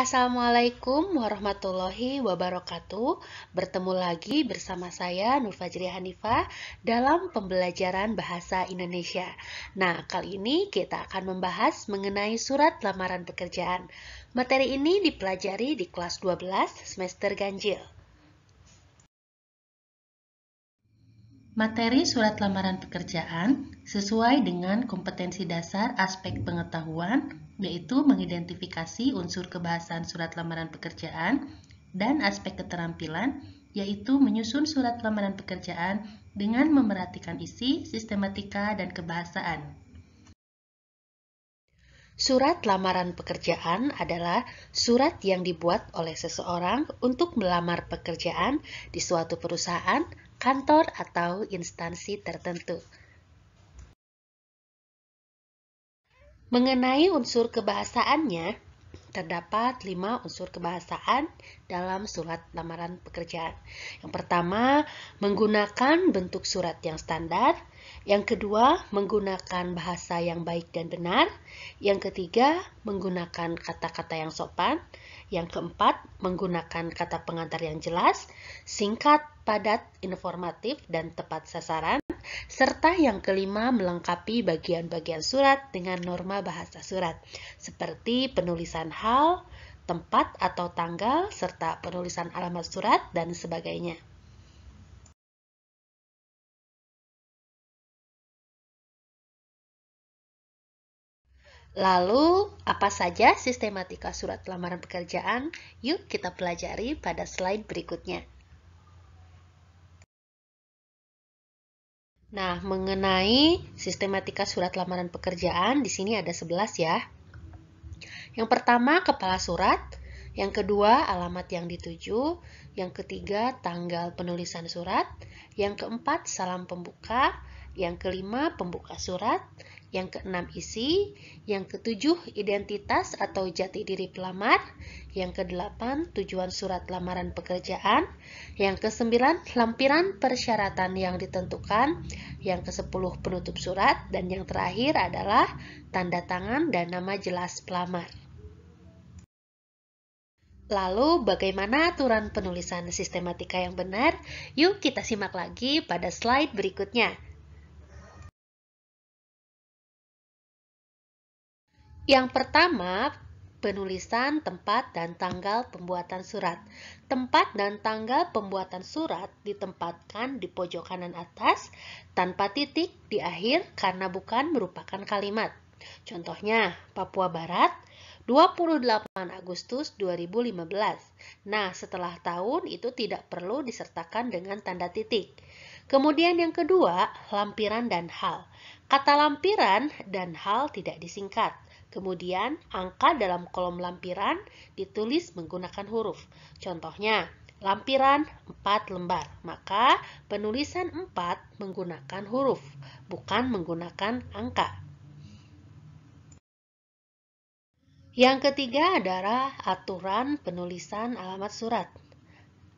Assalamualaikum warahmatullahi wabarakatuh. Bertemu lagi bersama saya Nur Fajri Hanifah dalam pembelajaran bahasa Indonesia. Nah, kali ini kita akan membahas mengenai surat lamaran pekerjaan. Materi ini dipelajari di kelas 12 semester ganjil. Materi surat lamaran pekerjaan sesuai dengan kompetensi dasar aspek pengetahuan, yaitu mengidentifikasi unsur kebahasan surat lamaran pekerjaan dan aspek keterampilan, yaitu menyusun surat lamaran pekerjaan dengan memerhatikan isi, sistematika, dan kebahasaan. Surat lamaran pekerjaan adalah surat yang dibuat oleh seseorang untuk melamar pekerjaan di suatu perusahaan kantor atau instansi tertentu. Mengenai unsur kebahasaannya, terdapat lima unsur kebahasaan dalam surat lamaran pekerjaan. Yang pertama, menggunakan bentuk surat yang standar. Yang kedua, menggunakan bahasa yang baik dan benar. Yang ketiga, menggunakan kata-kata yang sopan. Yang keempat, menggunakan kata pengantar yang jelas, singkat, padat, informatif, dan tepat sasaran. Serta yang kelima, melengkapi bagian-bagian surat dengan norma bahasa surat, seperti penulisan hal, tempat atau tanggal, serta penulisan alamat surat, dan sebagainya. Lalu, apa saja sistematika surat lamaran pekerjaan? Yuk kita pelajari pada slide berikutnya. Nah, mengenai sistematika surat lamaran pekerjaan, di sini ada 11 ya. Yang pertama, kepala surat. Yang kedua, alamat yang dituju. Yang ketiga, tanggal penulisan surat. Yang keempat, salam pembuka. Yang kelima, pembuka surat yang keenam isi, yang ketujuh identitas atau jati diri pelamar, yang kedelapan tujuan surat lamaran pekerjaan, yang kesembilan lampiran persyaratan yang ditentukan, yang kesepuluh penutup surat, dan yang terakhir adalah tanda tangan dan nama jelas pelamar. Lalu, bagaimana aturan penulisan sistematika yang benar? Yuk kita simak lagi pada slide berikutnya. Yang pertama, penulisan tempat dan tanggal pembuatan surat. Tempat dan tanggal pembuatan surat ditempatkan di pojok kanan atas tanpa titik di akhir karena bukan merupakan kalimat. Contohnya, Papua Barat, 28 Agustus 2015. Nah, setelah tahun itu tidak perlu disertakan dengan tanda titik. Kemudian yang kedua, lampiran dan hal. Kata lampiran dan hal tidak disingkat. Kemudian, angka dalam kolom lampiran ditulis menggunakan huruf. Contohnya, lampiran 4 lembar. Maka, penulisan 4 menggunakan huruf, bukan menggunakan angka. Yang ketiga adalah aturan penulisan alamat surat.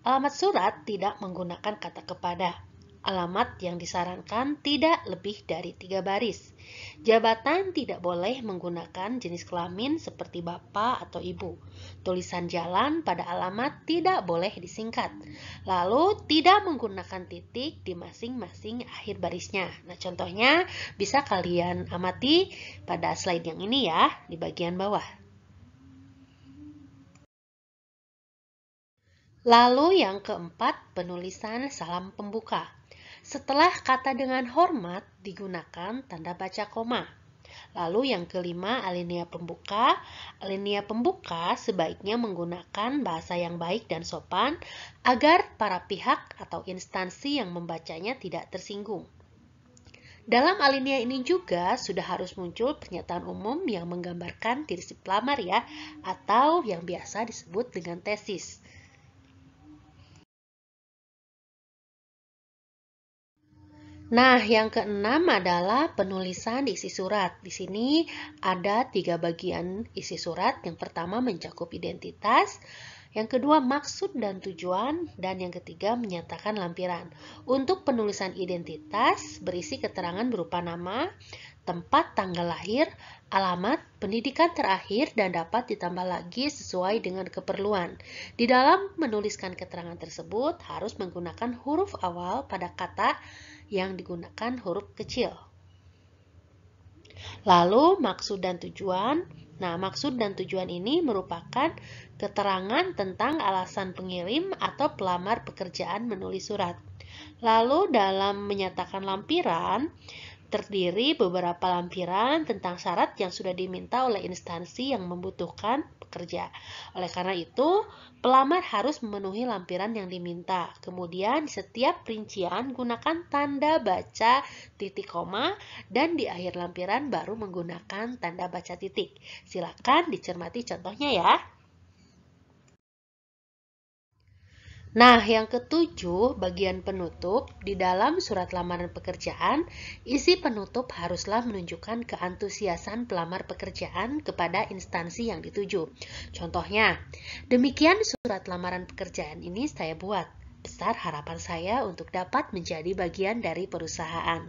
Alamat surat tidak menggunakan kata kepada. Alamat yang disarankan tidak lebih dari tiga baris. Jabatan tidak boleh menggunakan jenis kelamin seperti bapak atau ibu. Tulisan jalan pada alamat tidak boleh disingkat. Lalu tidak menggunakan titik di masing-masing akhir barisnya. Nah, contohnya bisa kalian amati pada slide yang ini ya, di bagian bawah. Lalu yang keempat, penulisan salam pembuka. Setelah kata dengan hormat digunakan tanda baca koma. Lalu yang kelima, alinea pembuka. Alinea pembuka sebaiknya menggunakan bahasa yang baik dan sopan agar para pihak atau instansi yang membacanya tidak tersinggung. Dalam alinea ini juga sudah harus muncul pernyataan umum yang menggambarkan diri lamar pelamar ya, atau yang biasa disebut dengan tesis. Nah, yang keenam adalah penulisan isi surat. Di sini ada tiga bagian isi surat. Yang pertama mencakup identitas, yang kedua maksud dan tujuan, dan yang ketiga menyatakan lampiran. Untuk penulisan identitas berisi keterangan berupa nama, tempat tanggal lahir, alamat, pendidikan terakhir, dan dapat ditambah lagi sesuai dengan keperluan. Di dalam menuliskan keterangan tersebut harus menggunakan huruf awal pada kata yang digunakan huruf kecil. Lalu maksud dan tujuan. Nah, maksud dan tujuan ini merupakan keterangan tentang alasan pengirim atau pelamar pekerjaan menulis surat. Lalu dalam menyatakan lampiran, terdiri beberapa lampiran tentang syarat yang sudah diminta oleh instansi yang membutuhkan kerja. Oleh karena itu, pelamar harus memenuhi lampiran yang diminta. Kemudian, setiap rincian gunakan tanda baca titik koma dan di akhir lampiran baru menggunakan tanda baca titik. Silakan dicermati contohnya ya. Nah, yang ketujuh, bagian penutup di dalam surat lamaran pekerjaan, isi penutup haruslah menunjukkan keantusiasan pelamar pekerjaan kepada instansi yang dituju. Contohnya, demikian surat lamaran pekerjaan ini saya buat. Besar harapan saya untuk dapat menjadi bagian dari perusahaan.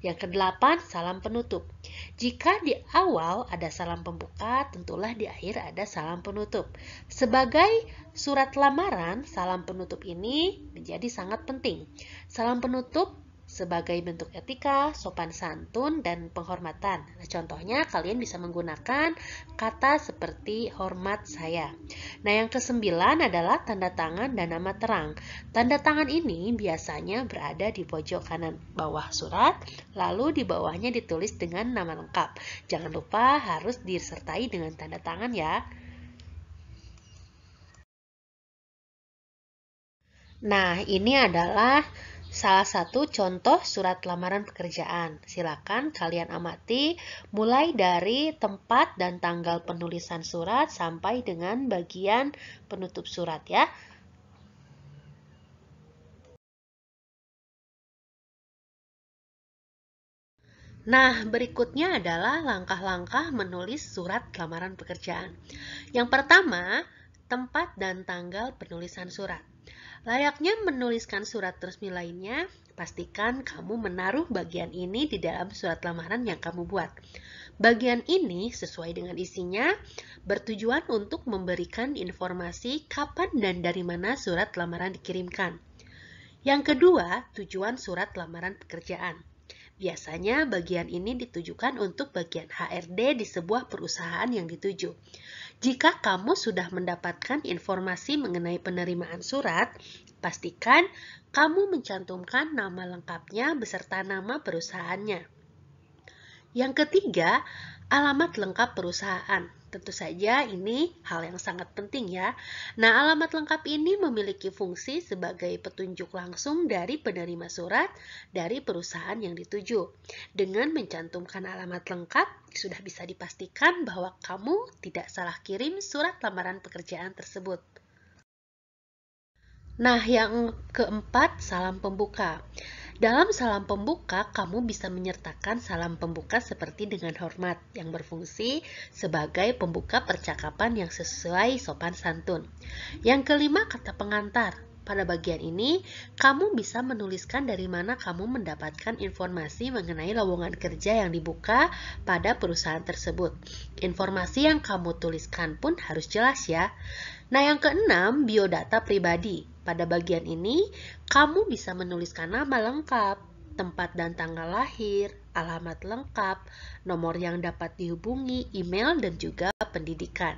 Yang kedelapan, salam penutup. Jika di awal ada salam pembuka, tentulah di akhir ada salam penutup. Sebagai surat lamaran, salam penutup ini menjadi sangat penting. Salam penutup sebagai bentuk etika, sopan santun, dan penghormatan. Nah, contohnya kalian bisa menggunakan kata seperti hormat saya. Nah, yang kesembilan adalah tanda tangan dan nama terang. Tanda tangan ini biasanya berada di pojok kanan bawah surat, lalu di bawahnya ditulis dengan nama lengkap. Jangan lupa harus disertai dengan tanda tangan ya. Nah, ini adalah salah satu contoh surat lamaran pekerjaan. Silakan kalian amati mulai dari tempat dan tanggal penulisan surat sampai dengan bagian penutup surat ya. Nah, berikutnya adalah langkah-langkah menulis surat lamaran pekerjaan. Yang pertama, tempat dan tanggal penulisan surat. Layaknya menuliskan surat resmi lainnya, pastikan kamu menaruh bagian ini di dalam surat lamaran yang kamu buat. Bagian ini sesuai dengan isinya bertujuan untuk memberikan informasi kapan dan dari mana surat lamaran dikirimkan. Yang kedua, tujuan surat lamaran pekerjaan. Biasanya bagian ini ditujukan untuk bagian HRD di sebuah perusahaan yang dituju. Jika kamu sudah mendapatkan informasi mengenai penerimaan surat, pastikan kamu mencantumkan nama lengkapnya beserta nama perusahaannya. Yang ketiga, alamat lengkap perusahaan. Tentu saja ini hal yang sangat penting ya. Nah, alamat lengkap ini memiliki fungsi sebagai petunjuk langsung dari penerima surat dari perusahaan yang dituju. Dengan mencantumkan alamat lengkap, sudah bisa dipastikan bahwa kamu tidak salah kirim surat lamaran pekerjaan tersebut. Nah, yang keempat, salam pembuka. Dalam salam pembuka, kamu bisa menyertakan salam pembuka seperti dengan hormat yang berfungsi sebagai pembuka percakapan yang sesuai sopan santun. Yang kelima, kata pengantar. Pada bagian ini, kamu bisa menuliskan dari mana kamu mendapatkan informasi mengenai lowongan kerja yang dibuka pada perusahaan tersebut. Informasi yang kamu tuliskan pun harus jelas ya. Nah, yang keenam, biodata pribadi. Pada bagian ini, kamu bisa menuliskan nama lengkap, tempat dan tanggal lahir, alamat lengkap, nomor yang dapat dihubungi, email, dan juga pendidikan.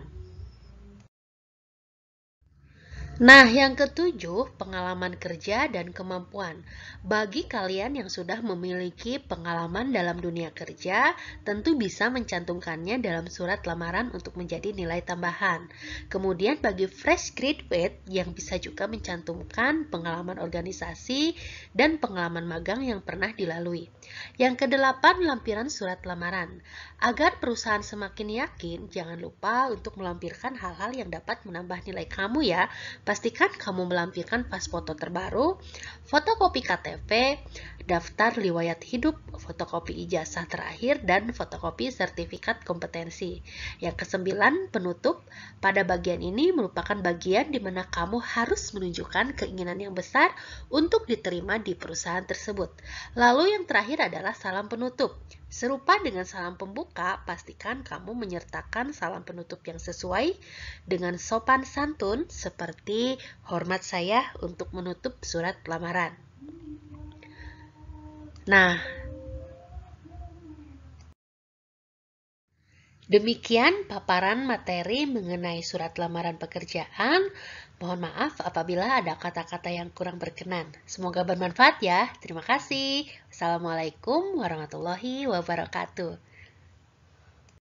Nah, yang ketujuh, pengalaman kerja dan kemampuan. Bagi kalian yang sudah memiliki pengalaman dalam dunia kerja, tentu bisa mencantumkannya dalam surat lamaran untuk menjadi nilai tambahan. Kemudian bagi fresh graduate yang bisa juga mencantumkan pengalaman organisasi dan pengalaman magang yang pernah dilalui. Yang kedelapan, lampiran surat lamaran. Agar perusahaan semakin yakin, jangan lupa untuk melampirkan hal-hal yang dapat menambah nilai kamu ya. Pastikan kamu melampirkan pas foto terbaru, fotokopi KTP, daftar riwayat hidup, fotokopi ijazah terakhir, dan fotokopi sertifikat kompetensi. Yang kesembilan, penutup. Pada bagian ini merupakan bagian di mana kamu harus menunjukkan keinginan yang besar untuk diterima di perusahaan tersebut. Lalu yang terakhir adalah salam penutup. Serupa dengan salam pembuka, pastikan kamu menyertakan salam penutup yang sesuai dengan sopan santun seperti hormat saya untuk menutup surat pelamaran. Nah, demikian paparan materi mengenai surat lamaran pekerjaan. Mohon maaf apabila ada kata-kata yang kurang berkenan. Semoga bermanfaat ya. Terima kasih. assalamualaikum warahmatullahi wabarakatuh.